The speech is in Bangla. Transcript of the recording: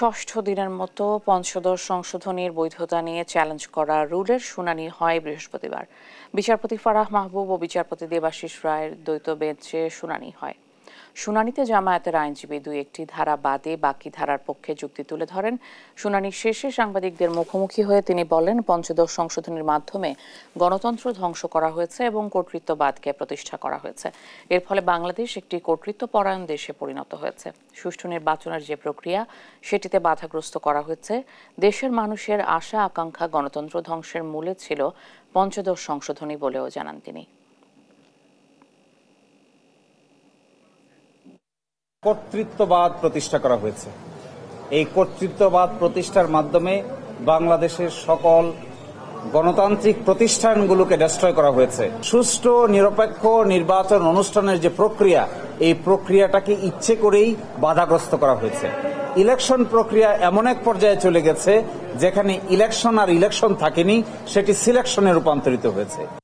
ষষ্ঠ দিনের মতো পঞ্চদশ সংশোধনীর বৈধতা নিয়ে চ্যালেঞ্জ করা রুলের শুনানি হয় বৃহস্পতিবার বিচারপতি ফারাহ মাহবুব ও বিচারপতি দেবাশিস রায়ের দ্বৈত বেঞ্চে শুনানি হয় শুনানিতে জামায়াতের আইনজীবী দুই একটি ধারা বাদে বাকি ধারার পক্ষে যুক্তি তুলে ধরেন শুনানি শেষে সাংবাদিকদের মুখোমুখি হয়ে তিনি বলেন পঞ্চদশ সংশোধনের মাধ্যমে গণতন্ত্র ধ্বংস করা হয়েছে এবং কর্তৃত্ববাদকে প্রতিষ্ঠা করা হয়েছে এর ফলে বাংলাদেশ একটি কর্তৃত্বপরায়ণ দেশে পরিণত হয়েছে সুষ্ঠু নির্বাচনের যে প্রক্রিয়া সেটিতে বাধাগ্রস্ত করা হয়েছে দেশের মানুষের আশা আকাঙ্ক্ষা গণতন্ত্র ধ্বংসের মূলে ছিল পঞ্চদশ সংশোধনী বলেও জানান তিনি কর্তৃত্ববাদ প্রতিষ্ঠা করা হয়েছে এই কর্তৃত্ববাদ প্রতিষ্ঠার মাধ্যমে বাংলাদেশের সকল গণতান্ত্রিক প্রতিষ্ঠানগুলোকে ডেস্ট্রয় করা হয়েছে সুষ্ঠু নিরপেক্ষ নির্বাচন অনুষ্ঠানের যে প্রক্রিয়া এই প্রক্রিয়াটাকে ইচ্ছে করেই বাধাগ্রস্ত করা হয়েছে ইলেকশন প্রক্রিয়া এমন এক পর্যায়ে চলে গেছে যেখানে ইলেকশন আর ইলেকশন থাকেনি সেটি সিলেকশনে রূপান্তরিত হয়েছে